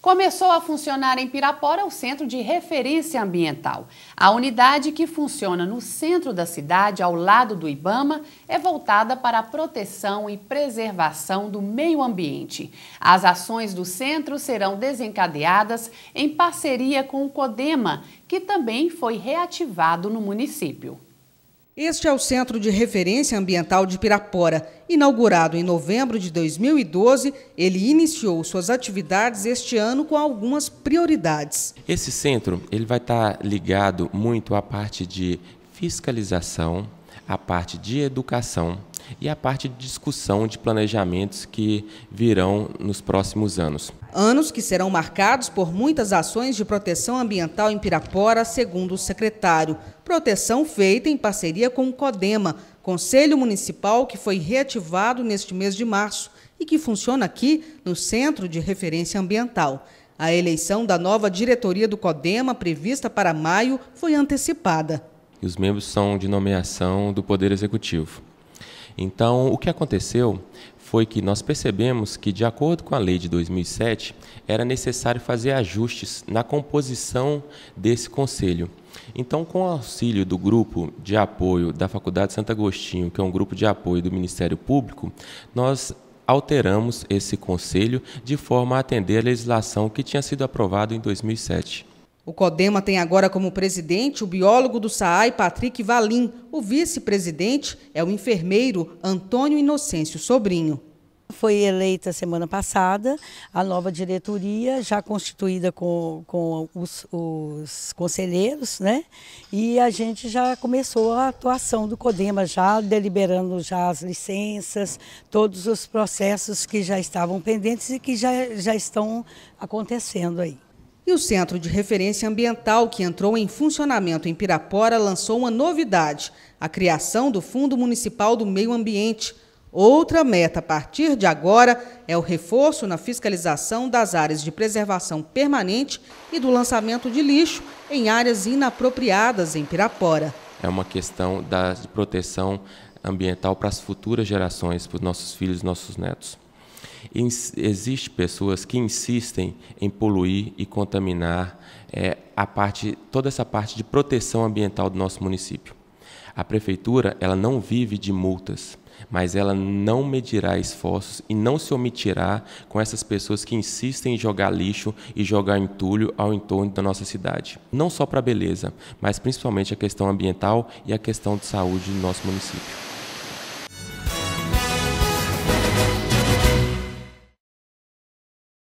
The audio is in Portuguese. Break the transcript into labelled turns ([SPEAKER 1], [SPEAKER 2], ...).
[SPEAKER 1] começou a funcionar em Pirapora o Centro de Referência Ambiental. A unidade que funciona no centro da cidade, ao lado do Ibama, é voltada para a proteção e preservação do meio ambiente. As ações do centro serão desencadeadas em parceria com o CODEMA, que também foi reativado no município.
[SPEAKER 2] Este é o Centro de Referência Ambiental de Pirapora. Inaugurado em novembro de 2012, ele iniciou suas atividades este ano com algumas prioridades.
[SPEAKER 3] Esse centro ele vai estar tá ligado muito à parte de fiscalização, à parte de educação e a parte de discussão de planejamentos que virão nos próximos anos.
[SPEAKER 2] Anos que serão marcados por muitas ações de proteção ambiental em Pirapora, segundo o secretário. Proteção feita em parceria com o CODEMA, Conselho Municipal que foi reativado neste mês de março e que funciona aqui no Centro de Referência Ambiental. A eleição da nova diretoria do CODEMA, prevista para maio, foi antecipada.
[SPEAKER 3] E os membros são de nomeação do Poder Executivo. Então, o que aconteceu foi que nós percebemos que, de acordo com a lei de 2007, era necessário fazer ajustes na composição desse conselho. Então, com o auxílio do grupo de apoio da Faculdade Santo Agostinho, que é um grupo de apoio do Ministério Público, nós alteramos esse conselho de forma a atender a legislação que tinha sido aprovada em 2007.
[SPEAKER 2] O CODEMA tem agora como presidente o biólogo do SAAI, Patrick Valim. O vice-presidente é o enfermeiro Antônio Inocêncio Sobrinho. Foi eleita semana passada a nova diretoria, já constituída com, com os, os, conselheiros, né? E a gente já começou a atuação do CODEMA, já deliberando já as licenças, todos os processos que já estavam pendentes e que já, já estão acontecendo aí. E o Centro de Referência Ambiental, que entrou em funcionamento em Pirapora, lançou uma novidade: a criação do Fundo Municipal do Meio Ambiente. Outra meta a partir de agora é o reforço na fiscalização das áreas de preservação permanente e do lançamento de lixo em áreas inapropriadas em Pirapora.
[SPEAKER 3] É uma questão da proteção ambiental para as futuras gerações, para os nossos filhos, nossos netos. Existem pessoas que insistem em poluir e contaminar é, a parte, toda essa parte de proteção ambiental do nosso município. A prefeitura ela não vive de multas, mas ela não medirá esforços e não se omitirá com essas pessoas que insistem em jogar lixo e jogar entulho ao entorno da nossa cidade. Não só para a beleza, mas principalmente a questão ambiental e a questão de saúde do nosso município.